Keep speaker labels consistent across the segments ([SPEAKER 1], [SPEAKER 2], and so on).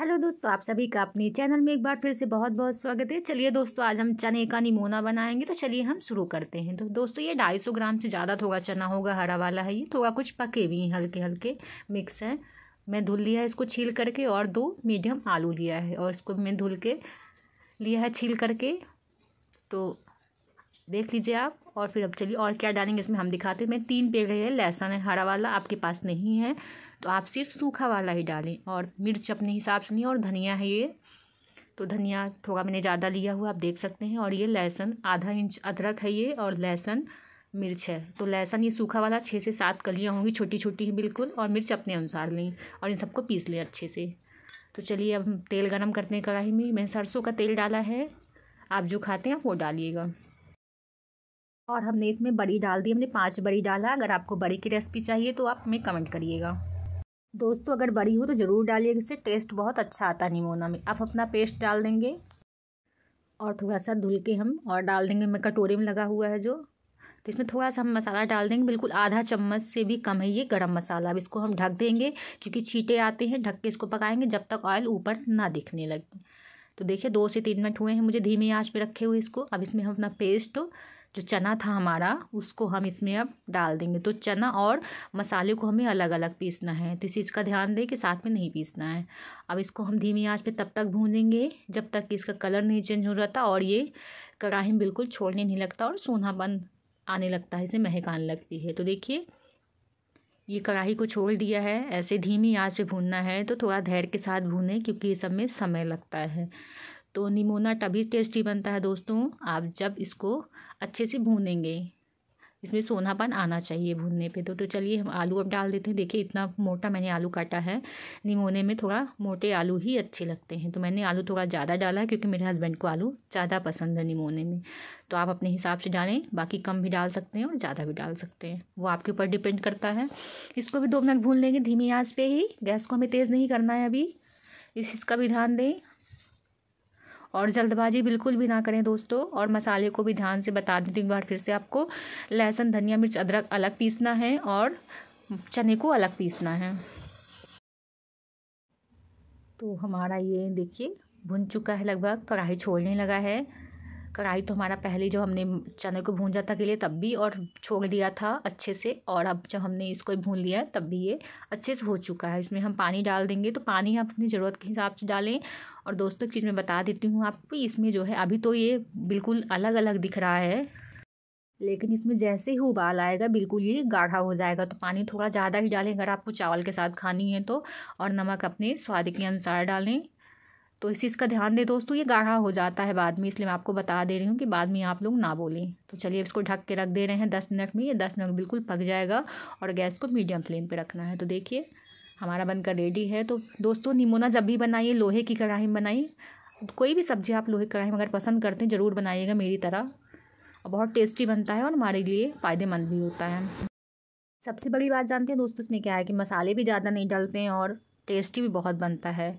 [SPEAKER 1] hello दोस्तों आप सभी का अपने चैनल में एक बार फिर से बहुत बहुत स्वागत है चलिए दोस्तों आज हम चने का निमोना बनाएंगे तो चलिए हम शुरू करते हैं तो दोस्तों ये 250 ग्राम से ज़्यादा थोड़ा चना होगा हरा वाला है ये थोड़ा कुछ पके भी हैं हल्के हल्के मिक्स है मैं धुल लिया है इसको छील करके और दो मीडियम आलू लिया है और इसको मैं धुल के लिया है छील करके तो देख लीजिए आप और फिर अब चलिए और क्या डालेंगे इसमें हम दिखाते हैं मैं तीन पेड़ है लहसुन है हरा वाला आपके पास नहीं है तो आप सिर्फ सूखा वाला ही डालें और मिर्च अपने हिसाब से लें और धनिया है ये तो धनिया थोड़ा मैंने ज़्यादा लिया हुआ आप देख सकते हैं और ये लहसुन आधा इंच अदरक है ये और लहसुन मिर्च है तो लहसुन ये सूखा वाला छः से सात कलियाँ होंगी छोटी छोटी ही बिल्कुल और मिर्च अपने अनुसार लें और इन सबको पीस लें अच्छे से तो चलिए अब तेल गरम करते हैं कढ़ाई में मैंने सरसों का तेल डाला है आप जो खाते हैं वो डालिएगा और हमने इसमें बड़ी डाल दी हमने पाँच बड़ी डाला अगर आपको बड़ी की रेसिपी चाहिए तो आप हमें कमेंट करिएगा दोस्तों अगर बड़ी हो तो ज़रूर डालिएगा इससे टेस्ट बहुत अच्छा आता है निमोना में आप अपना पेस्ट डाल देंगे और थोड़ा सा धुल के हम और डाल देंगे मैं कटोरे में लगा हुआ है जो तो इसमें थोड़ा सा हम मसाला डाल देंगे बिल्कुल आधा चम्मच से भी कम है ये गरम मसाला अब इसको हम ढक देंगे क्योंकि छीटे आते हैं ढक के इसको पकाएंगे जब तक ऑयल ऊपर ना दिखने लगे तो देखिए दो से तीन मिनट हुए हैं मुझे धीमी आंच पे रखे हुए इसको अब इसमें हम अपना पेस्ट जो चना था हमारा उसको हम इसमें अब डाल देंगे तो चना और मसाले को हमें अलग अलग पीसना है तो इस चीज़ का ध्यान दें कि साथ में नहीं पीसना है अब इसको हम धीमी आंच पे तब तक भूनेंगे जब तक कि इसका कलर नहीं चेंज हो जाता और ये कढ़ाही बिल्कुल छोड़ने नहीं लगता और सोनापन आने लगता है इसे महक आने लगती है तो देखिए ये कढ़ाही को छोड़ दिया है ऐसे धीमी आंच पे भूनना है तो थोड़ा धैर्य के साथ भूनें क्योंकि ये सब में समय लगता है तो निमोना तभी टेस्टी बनता है दोस्तों आप जब इसको अच्छे से भूनेंगे इसमें सोनापन आना चाहिए भूनने पे तो तो चलिए हम आलू अब डाल देते हैं देखिए इतना मोटा मैंने आलू काटा है निमोने में थोड़ा मोटे आलू ही अच्छे लगते हैं तो मैंने आलू थोड़ा ज़्यादा डाला है क्योंकि मेरे हस्बैंड को आलू ज़्यादा पसंद है निमोने में तो आप अपने हिसाब से डालें बाकी कम भी डाल सकते हैं और ज़्यादा भी डाल सकते हैं वो आपके ऊपर डिपेंड करता है इसको भी दो मिनट भून लेंगे धीमी आँच पर ही गैस को हमें तेज़ नहीं करना है अभी इस इसका भी ध्यान दें और जल्दबाजी बिल्कुल भी ना करें दोस्तों और मसाले को भी ध्यान से बता देती तो हूँ एक बार फिर से आपको लहसुन धनिया मिर्च अदरक अलग पीसना है और चने को अलग पीसना है तो हमारा ये देखिए भुन चुका है लगभग कढ़ाई छोड़ने लगा है कढ़ाई तो हमारा पहले जब हमने चने को भूंजा था के लिए तब भी और छोड़ दिया था अच्छे से और अब जब हमने इसको भून लिया तब भी ये अच्छे से हो चुका है इसमें हम पानी डाल देंगे तो पानी आप अपनी ज़रूरत के हिसाब से डालें और दोस्तों एक चीज़ मैं बता देती हूँ आपको इसमें जो है अभी तो ये बिल्कुल अलग अलग दिख रहा है लेकिन इसमें जैसे ही उबाल आएगा बिल्कुल ये गाढ़ा हो जाएगा तो पानी थोड़ा ज़्यादा ही डालें अगर आपको चावल के साथ खानी है तो और नमक अपने स्वाद के अनुसार डालें तो इस चीज़ का ध्यान दें दोस्तों ये गाढ़ा हो जाता है बाद में इसलिए मैं आपको बता दे रही हूँ कि बाद में आप लोग ना बोलें तो चलिए इसको ढक के रख दे रहे हैं दस मिनट में ये दस मिनट बिल्कुल पक जाएगा और गैस को मीडियम फ्लेम पर रखना है तो देखिए हमारा बनकर रेडी है तो दोस्तों निमोना जब भी बनाइए लोहे की कढ़ाई में कोई भी सब्ज़ी आप लोहे की कढ़ाई में अगर पसंद करते हैं ज़रूर बनाइएगा मेरी तरह और बहुत टेस्टी बनता है और हमारे लिए फ़ायदेमंद भी होता है सबसे बड़ी बात जानते हैं दोस्तों इसमें क्या है कि मसाले भी ज़्यादा नहीं डलते हैं और टेस्टी भी बहुत बनता है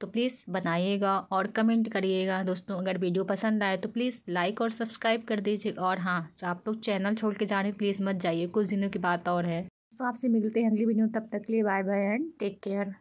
[SPEAKER 1] तो प्लीज़ बनाइएगा और कमेंट करिएगा दोस्तों अगर वीडियो पसंद आए तो प्लीज़ लाइक और सब्सक्राइब कर दीजिए और हाँ आप लोग चैनल छोड़ के जाने प्लीज़ मत जाइए कुछ दिनों की बात और है तो आपसे मिलते हैं अगली वीडियो तब तक के लिए bye bye and take care